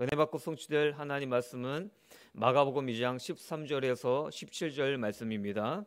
은혜 받고 성취될 하나님 말씀은 마가복음 2장 13절에서 17절 말씀입니다.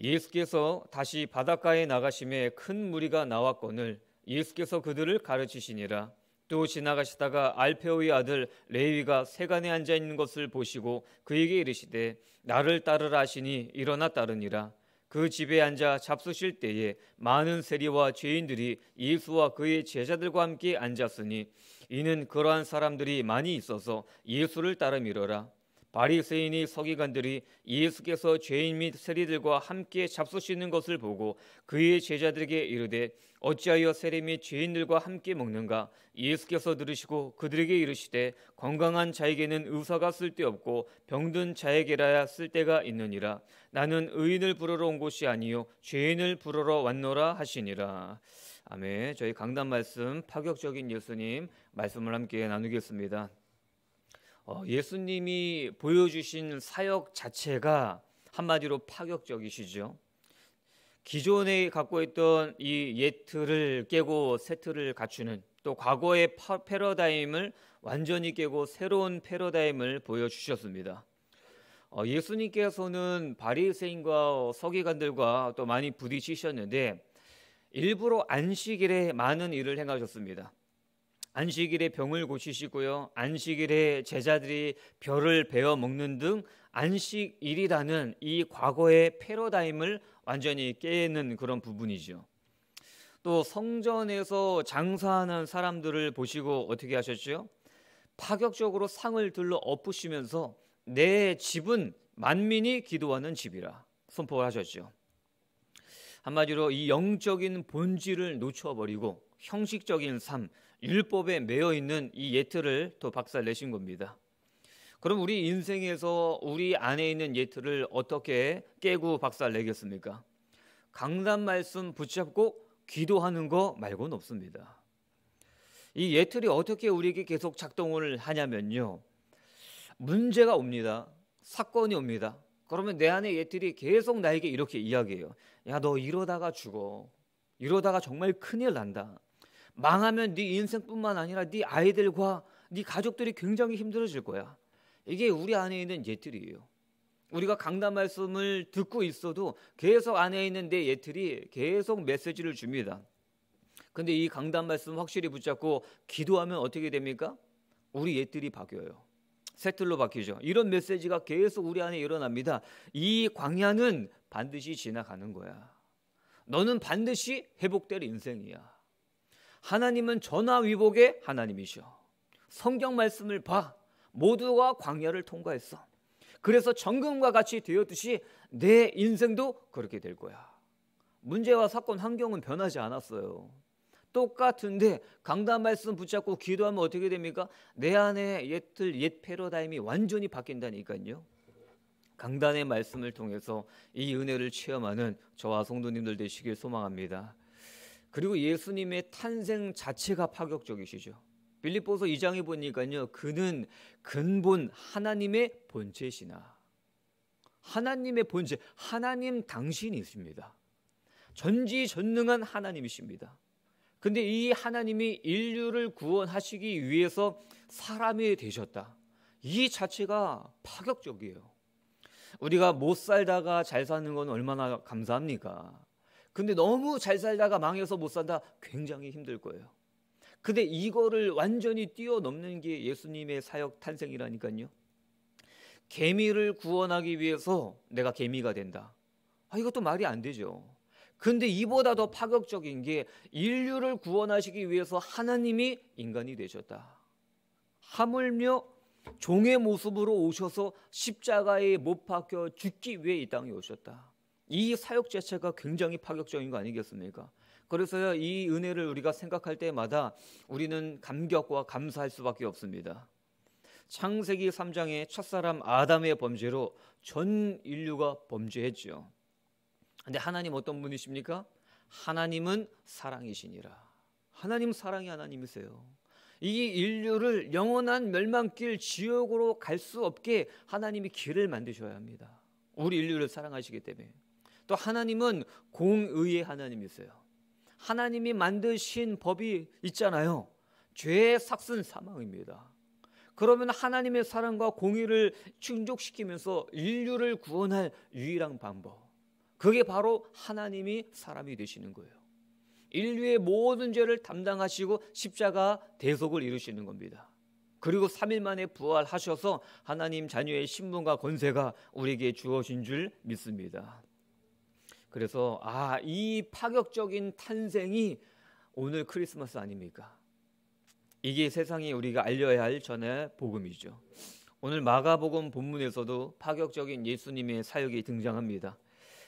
예수께서 다시 바닷가에 나가심에 큰 무리가 나왔거늘 예수께서 그들을 가르치시니라 또 지나가시다가 알페오의 아들 레위가 세간에 앉아 있는 것을 보시고 그에게 이르시되 나를 따르라 하시니 일어나 따르니라 그 집에 앉아 잡수실 때에 많은 세리와 죄인들이 예수와 그의 제자들과 함께 앉았으니 이는 그러한 사람들이 많이 있어서 예수를 따름이러라 바리새인이 서기관들이 예수께서 죄인 및 세리들과 함께 잡수시는 것을 보고 그의 제자들에게 이르되 어찌하여 세리 및 죄인들과 함께 먹는가 예수께서 들으시고 그들에게 이르시되 건강한 자에게는 의사가 쓸 데없고 병든 자에게라야 쓸데가 있느니라 나는 의인을 부르러 온 것이 아니요 죄인을 부르러 왔노라 하시니라 아멘 저희 강단 말씀 파격적인 예수님 말씀을 함께 나누겠습니다 어, 예수님이 보여주신 사역 자체가 한마디로 파격적이시죠. 기존에 갖고 있던 이 예틀을 깨고 세트를 갖추는 또 과거의 파, 패러다임을 완전히 깨고 새로운 패러다임을 보여주셨습니다. 어, 예수님께서는 바리새인과 서기관들과 또 많이 부딪히셨는데 일부러 안식일에 많은 일을 행하셨습니다. 안식일에 병을 고치시고요. 안식일에 제자들이 벼를 베어 먹는 등 안식일이라는 이 과거의 패러다임을 완전히 깨는 그런 부분이죠. 또 성전에서 장사하는 사람들을 보시고 어떻게 하셨죠? 파격적으로 상을 들러 엎으시면서 내 집은 만민이 기도하는 집이라 선포를 하셨죠. 한마디로 이 영적인 본질을 놓쳐버리고 형식적인 삶, 율법에 매여 있는 이 예틀을 더 박살내신 겁니다. 그럼 우리 인생에서 우리 안에 있는 예틀을 어떻게 깨고 박살내겠습니까? 강단 말씀 붙잡고 기도하는 거 말고는 없습니다. 이 예틀이 어떻게 우리에게 계속 작동을 하냐면요. 문제가 옵니다. 사건이 옵니다. 그러면 내 안에 예틀이 계속 나에게 이렇게 이야기해요. 야, 너 이러다가 죽어. 이러다가 정말 큰일 난다. 망하면 네 인생뿐만 아니라 네 아이들과 네 가족들이 굉장히 힘들어질 거야. 이게 우리 안에 있는 예틀이에요. 우리가 강단 말씀을 듣고 있어도 계속 안에 있는 내 예틀이 계속 메시지를 줍니다. 근데 이 강단 말씀 확실히 붙잡고 기도하면 어떻게 됩니까? 우리 예틀이 바뀌어요. 새틀로 바뀌죠. 이런 메시지가 계속 우리 안에 일어납니다. 이 광야는 반드시 지나가는 거야. 너는 반드시 회복될 인생이야. 하나님은 전화위복의 하나님이시오. 성경 말씀을 봐. 모두가 광야를 통과했어. 그래서 정금과 같이 되었듯이 내 인생도 그렇게 될 거야. 문제와 사건 환경은 변하지 않았어요. 똑같은데 강단 말씀 붙잡고 기도하면 어떻게 됩니까? 내 안에 옛틀 옛 패러다임이 완전히 바뀐다니까요. 강단의 말씀을 통해서 이 은혜를 체험하는 저와 성도님들 되시길 소망합니다. 그리고 예수님의 탄생 자체가 파격적이시죠. 빌립보서 2장에 보니까요. 그는 근본 하나님의 본체시나 하나님의 본체, 하나님 당신이십니다. 전지전능한 하나님이십니다. 근데 이 하나님이 인류를 구원하시기 위해서 사람이 되셨다. 이 자체가 파격적이에요. 우리가 못 살다가 잘 사는 건 얼마나 감사합니까? 근데 너무 잘 살다가 망해서 못 산다 굉장히 힘들 거예요. 근데 이거를 완전히 뛰어넘는 게 예수님의 사역 탄생이라니까요. 개미를 구원하기 위해서 내가 개미가 된다. 아, 이것도 말이 안 되죠. 근데 이보다 더 파격적인 게 인류를 구원하시기 위해서 하나님이 인간이 되셨다. 하물며 종의 모습으로 오셔서 십자가에 못 박혀 죽기 위해 이 땅에 오셨다. 이 사역 자체가 굉장히 파격적인 거 아니겠습니까? 그래서 이 은혜를 우리가 생각할 때마다 우리는 감격과 감사할 수밖에 없습니다. 창세기 3장의 첫사람 아담의 범죄로 전 인류가 범죄했죠. 근데 하나님 어떤 분이십니까? 하나님은 사랑이시니라. 하나님 사랑이 하나님이세요. 이 인류를 영원한 멸망길 지옥으로 갈 수 없게 하나님이 길을 만드셔야 합니다. 우리 인류를 사랑하시기 때문에. 또 하나님은 공의의 하나님이세요. 하나님이 만드신 법이 있잖아요. 죄의 삭은 사망입니다. 그러면 하나님의 사랑과 공의를 충족시키면서 인류를 구원할 유일한 방법. 그게 바로 하나님이 사람이 되시는 거예요. 인류의 모든 죄를 담당하시고 십자가 대속을 이루시는 겁니다. 그리고 3일 만에 부활하셔서 하나님 자녀의 신분과 권세가 우리에게 주어진 줄 믿습니다. 그래서 아, 이 파격적인 탄생이 오늘 크리스마스 아닙니까? 이게 세상이 우리가 알려야 할 전의 복음이죠. 오늘 마가복음 본문에서도 파격적인 예수님의 사역이 등장합니다.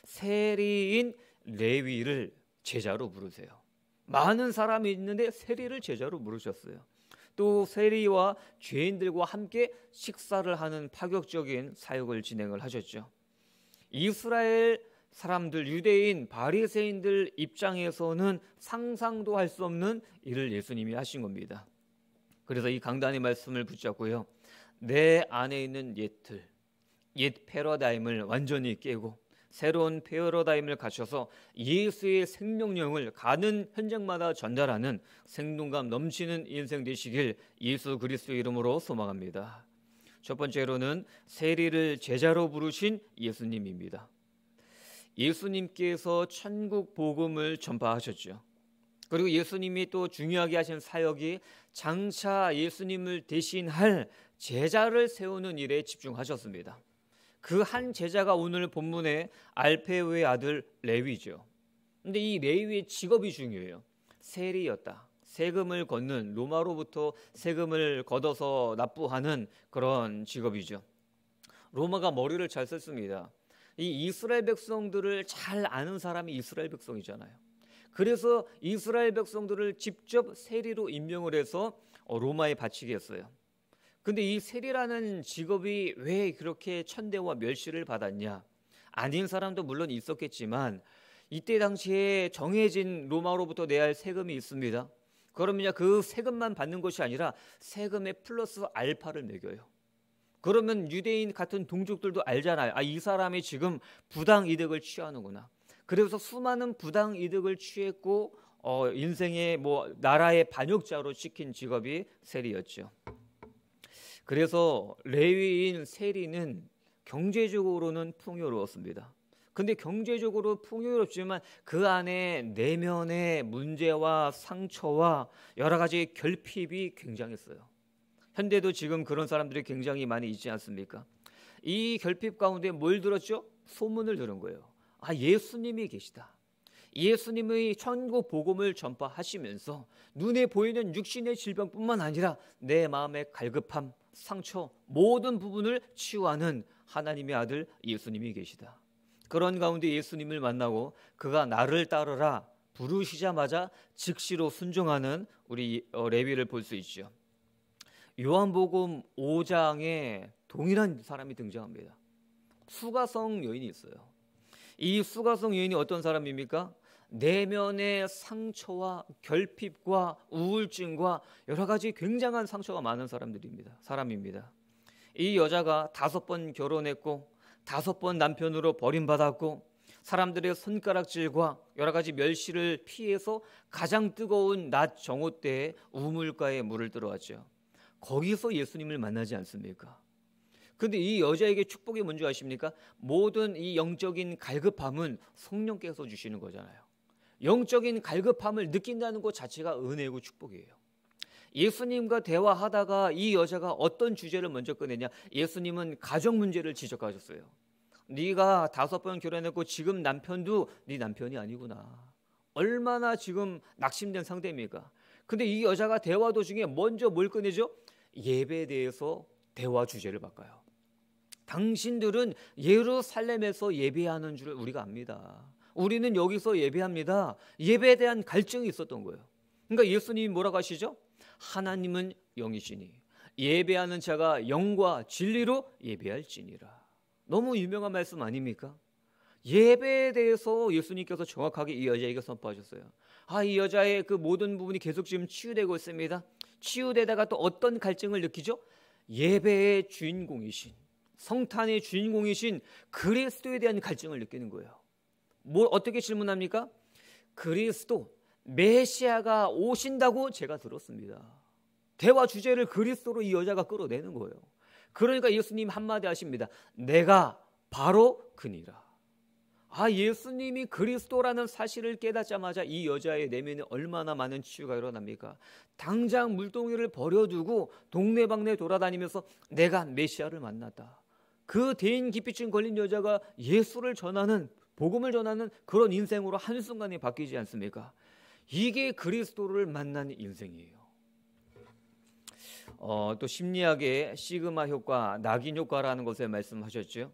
세리인 레위를 제자로 부르세요. 많은 사람이 있는데 세리를 제자로 부르셨어요. 또 세리와 죄인들과 함께 식사를 하는 파격적인 사역을 진행을 하셨죠. 이스라엘 사람들 유대인 바리새인들 입장에서는 상상도 할 수 없는 일을 예수님이 하신 겁니다. 그래서 이 강단의 말씀을 붙잡고요. 내 안에 있는 옛틀, 옛 패러다임을 완전히 깨고 새로운 패러다임을 갖춰서 예수의 생명력을 가는 현장마다 전달하는 생동감 넘치는 인생 되시길 예수 그리스도 이름으로 소망합니다. 첫 번째로는 세리를 제자로 부르신 예수님입니다. 예수님께서 천국 복음을 전파하셨죠. 그리고 예수님이 또 중요하게 하신 사역이 장차 예수님을 대신할 제자를 세우는 일에 집중하셨습니다. 그 한 제자가 오늘 본문의 알페오의 아들 레위죠. 근데 이 레위의 직업이 중요해요. 세리였다. 세금을 걷는 로마로부터 세금을 걷어서 납부하는 그런 직업이죠. 로마가 머리를 잘 썼습니다. 이 이스라엘 백성들을 잘 아는 사람이 이스라엘 백성이잖아요. 그래서 이스라엘 백성들을 직접 세리로 임명을 해서 어, 로마에 바치게 했어요. 근데 이 세리라는 직업이 왜 그렇게 천대와 멸시를 받았냐? 아닌 사람도 물론 있었겠지만 이때 당시에 정해진 로마로부터 내야 할 세금이 있습니다. 그러면 그 세금만 받는 것이 아니라 세금의 플러스 알파를 매겨요. 그러면 유대인 같은 동족들도 알잖아요. 아, 이 사람이 지금 부당 이득을 취하는구나. 그래서 수많은 부당 이득을 취했고 어, 인생의 뭐 나라의 반역자로 시킨 직업이 세리였죠. 그래서 레위인 세리는 경제적으로는 풍요로웠습니다. 근데 경제적으로 풍요롭지만 그 안에 내면의 문제와 상처와 여러 가지 결핍이 굉장했어요. 현대도 지금 그런 사람들이 굉장히 많이 있지 않습니까? 이 결핍 가운데 뭘 들었죠? 소문을 들은 거예요. 아, 예수님이 계시다. 예수님의 천국 복음을 전파하시면서 눈에 보이는 육신의 질병뿐만 아니라 내 마음의 갈급함, 상처 모든 부분을 치유하는 하나님의 아들 예수님이 계시다. 그런 가운데 예수님을 만나고 그가 나를 따르라 부르시자마자 즉시로 순종하는 우리 레위를 볼 수 있죠. 요한복음 5장에 동일한 사람이 등장합니다. 수가성 여인이 있어요. 이 수가성 여인이 어떤 사람입니까? 내면의 상처와 결핍과 우울증과 여러 가지 굉장한 상처가 많은 사람들입니다. 사람입니다. 이 여자가 다섯 번 결혼했고 다섯 번 남편으로 버림받았고 사람들의 손가락질과 여러 가지 멸시를 피해서 가장 뜨거운 낮 정오 때 우물가에 물을 들어왔죠. 거기서 예수님을 만나지 않습니까? 근데 이 여자에게 축복이 뭔지 아십니까? 모든 이 영적인 갈급함은 성령께서 주시는 거잖아요. 영적인 갈급함을 느낀다는 것 자체가 은혜고 축복이에요. 예수님과 대화하다가 이 여자가 어떤 주제를 먼저 꺼내냐? 예수님은 가정 문제를 지적하셨어요. 네가 다섯 번 결혼했고 지금 남편도 네 남편이 아니구나. 얼마나 지금 낙심된 상대입니까 근데 이 여자가 대화 도중에 먼저 뭘 꺼내죠? 예배에 대해서 대화 주제를 바꿔요. 당신들은 예루살렘에서 예배하는 줄 우리가 압니다. 우리는 여기서 예배합니다. 예배에 대한 갈증이 있었던 거예요. 그러니까 예수님이 뭐라고 하시죠? 하나님은 영이시니 예배하는 자가 영과 진리로 예배할지니라. 너무 유명한 말씀 아닙니까? 예배에 대해서 예수님께서 정확하게 이 여자에게 선포하셨어요. 아, 이 여자의 그 모든 부분이 계속 지금 치유되고 있습니다. 치유되다가 또 어떤 갈증을 느끼죠? 예배의 주인공이신, 성탄의 주인공이신 그리스도에 대한 갈증을 느끼는 거예요. 뭘 뭐, 어떻게 질문합니까? 그리스도 메시아가 오신다고 제가 들었습니다. 대화 주제를 그리스도로 이 여자가 끌어내는 거예요. 그러니까 예수님 한마디 하십니다. 내가 바로 그니라. 아, 예수님이 그리스도라는 사실을 깨닫자마자 이 여자의 내면에 얼마나 많은 치유가 일어납니까? 당장 물동이를 버려두고 동네방네 돌아다니면서 내가 메시아를 만났다. 그 대인 기피증 걸린 여자가 예수를 전하는 복음을 전하는 그런 인생으로 한순간에 바뀌지 않습니까? 이게 그리스도를 만난 인생이에요. 어, 또 심리학의 시그마 효과, 낙인 효과라는 것을 말씀하셨죠.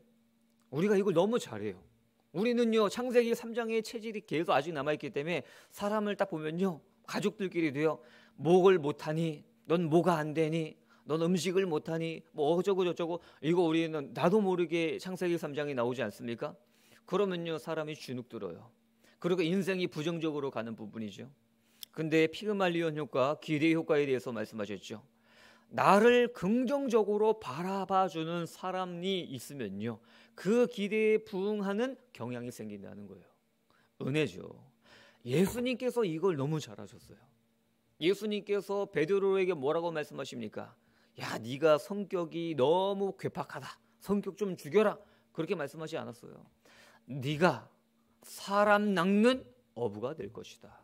우리가 이걸 너무 잘해요. 우리는요 창세기 3장의 체질이 계속 아직 남아있기 때문에 사람을 딱 보면요 가족들끼리도요 목을 못하니 넌 뭐가 안 되니 넌 음식을 못하니 뭐 어쩌고 저쩌고 이거 우리는 나도 모르게 창세기 3장이 나오지 않습니까? 그러면요 사람이 주눅 들어요. 그리고 인생이 부정적으로 가는 부분이죠. 근데 피그말리온 효과, 기대 효과에 대해서 말씀하셨죠. 나를 긍정적으로 바라봐주는 사람이 있으면요. 그 기대에 부응하는 경향이 생긴다는 거예요. 은혜죠. 예수님께서 이걸 너무 잘하셨어요. 예수님께서 베드로에게 뭐라고 말씀하십니까? 야, 네가 성격이 너무 괴팍하다. 성격 좀 죽여라. 그렇게 말씀하지 않았어요. 네가 사람 낚는 어부가 될 것이다.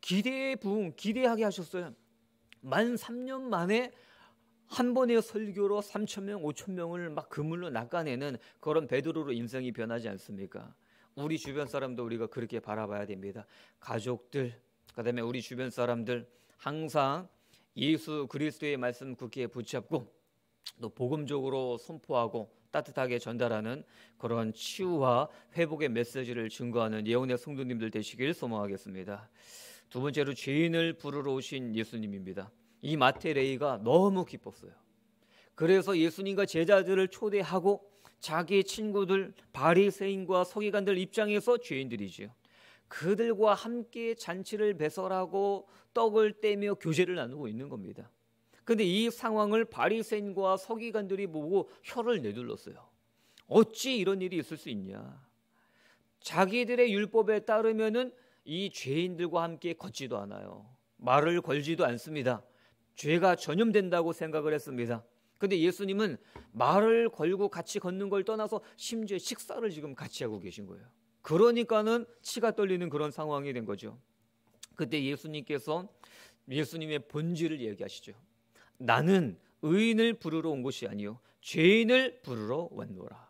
기대에 부응, 기대하게 하셨어요. 만 3년 만에 한 번의 설교로 3천 명, 5천 명을 막 그물로 낚아내는 그런 베드로로 인생이 변하지 않습니까? 우리 주변 사람도 우리가 그렇게 바라봐야 됩니다. 가족들, 그다음에 우리 주변 사람들 항상 예수 그리스도의 말씀 굳게 붙잡고 또 복음적으로 선포하고 따뜻하게 전달하는 그런 치유와 회복의 메시지를 증거하는 예언의 성도님들 되시길 소망하겠습니다. 두 번째로 죄인을 부르러 오신 예수님입니다. 이 마테레이가 너무 기뻤어요. 그래서 예수님과 제자들을 초대하고 자기 친구들 바리새인과 서기관들 입장에서 죄인들이지요. 그들과 함께 잔치를 배설하고 떡을 떼며 교제를 나누고 있는 겁니다. 근데 이 상황을 바리새인과 서기관들이 보고 혀를 내둘렀어요. 어찌 이런 일이 있을 수 있냐? 자기들의 율법에 따르면은 이 죄인들과 함께 걷지도 않아요. 말을 걸지도 않습니다. 죄가 전염된다고 생각을 했습니다. 근데 예수님은 말을 걸고 같이 걷는 걸 떠나서 심지어 식사를 지금 같이 하고 계신 거예요. 그러니까는 치가 떨리는 그런 상황이 된 거죠. 그때 예수님께서 예수님의 본질을 얘기하시죠. 나는 의인을 부르러 온 것이 아니요 죄인을 부르러 왔노라.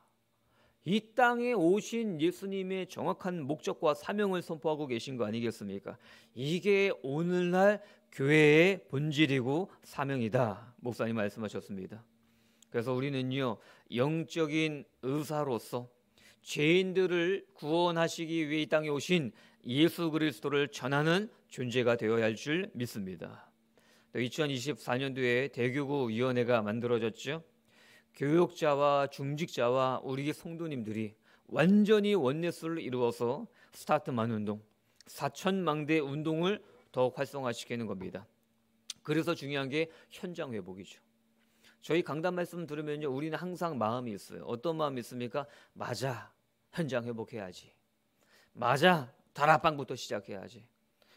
이 땅에 오신 예수님의 정확한 목적과 사명을 선포하고 계신 거 아니겠습니까? 이게 오늘날 교회의 본질이고 사명이다. 목사님 말씀하셨습니다. 그래서 우리는요, 영적인 의사로서 죄인들을 구원하시기 위해 이 땅에 오신 예수 그리스도를 전하는 존재가 되어야 할 줄 믿습니다. 또 2024년도에 대교구 위원회가 만들어졌죠. 교육자와 중직자와 우리 성도님들이 완전히 원내수를 이루어서 스타트만 운동, 사천망대 운동을 더 활성화시키는 겁니다. 그래서 중요한 게 현장 회복이죠. 저희 강단 말씀 들으면요, 우리는 항상 마음이 있어요. 어떤 마음이 있습니까? 맞아, 현장 회복해야지. 맞아, 다락방부터 시작해야지.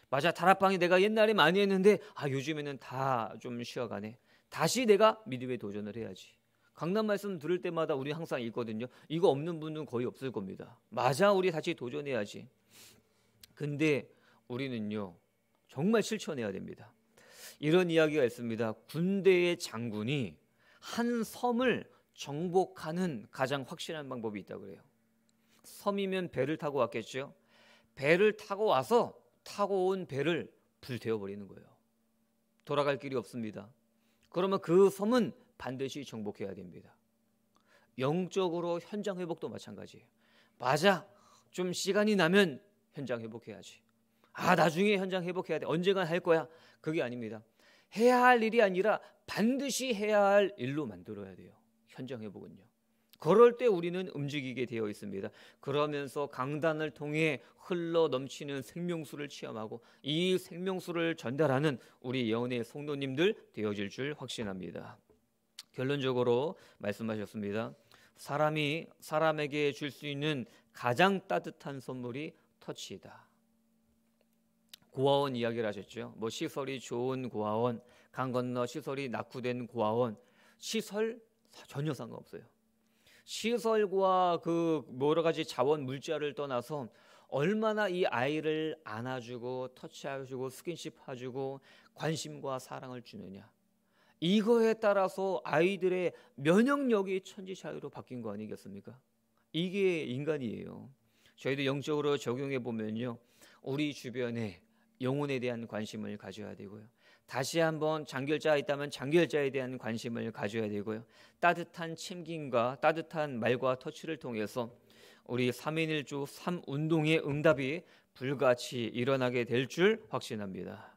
맞아, 다락방이 내가 옛날에 많이 했는데, 아, 요즘에는 다 좀 쉬어가네. 다시 내가 믿음에 도전을 해야지. 강남 말씀 들을 때마다 우리 항상 읽거든요. 이거 없는 분은 거의 없을 겁니다. 맞아, 우리 다시 도전해야지. 근데 우리는요, 정말 실천해야 됩니다. 이런 이야기가 있습니다. 군대의 장군이 한 섬을 정복하는 가장 확실한 방법이 있다고 그래요 섬이면 배를 타고 왔겠죠. 배를 타고 와서 타고 온 배를 불태워 버리는 거예요. 돌아갈 길이 없습니다. 그러면 그 섬은 반드시 정복해야 됩니다. 영적으로 현장 회복도 마찬가지예요. 맞아. 좀 시간이 나면 현장 회복해야지. 아, 나중에 현장 회복해야 돼. 언젠가 할 거야. 그게 아닙니다. 해야 할 일이 아니라 반드시 해야 할 일로 만들어야 돼요. 현장 회복은요. 그럴 때 우리는 움직이게 되어 있습니다. 그러면서 강단을 통해 흘러 넘치는 생명수를 취함하고 이 생명수를 전달하는 우리 예언의 성도님들 되어질 줄 확신합니다. 결론적으로 말씀하셨습니다. 사람이 사람에게 줄 수 있는 가장 따뜻한 선물이 터치이다. 고아원 이야기를 하셨죠. 뭐 시설이 좋은 고아원, 강 건너 시설이 낙후된 고아원, 시설 전혀 상관없어요. 시설과 그 뭐 여러 가지 자원 물자를 떠나서 얼마나 이 아이를 안아주고 터치해주고 스킨십 해주고 관심과 사랑을 주느냐 이거에 따라서 아이들의 면역력이 천지차이로 바뀐 거 아니겠습니까? 이게 인간이에요. 저희도 영적으로 적용해 보면요, 우리 주변에 영혼에 대한 관심을 가져야 되고요. 다시 한번 장결자가 있다면 장결자에 대한 관심을 가져야 되고요. 따뜻한 챙김과 따뜻한 말과 터치를 통해서 우리 3인일주 3운동의 응답이 불같이 일어나게 될 줄 확신합니다.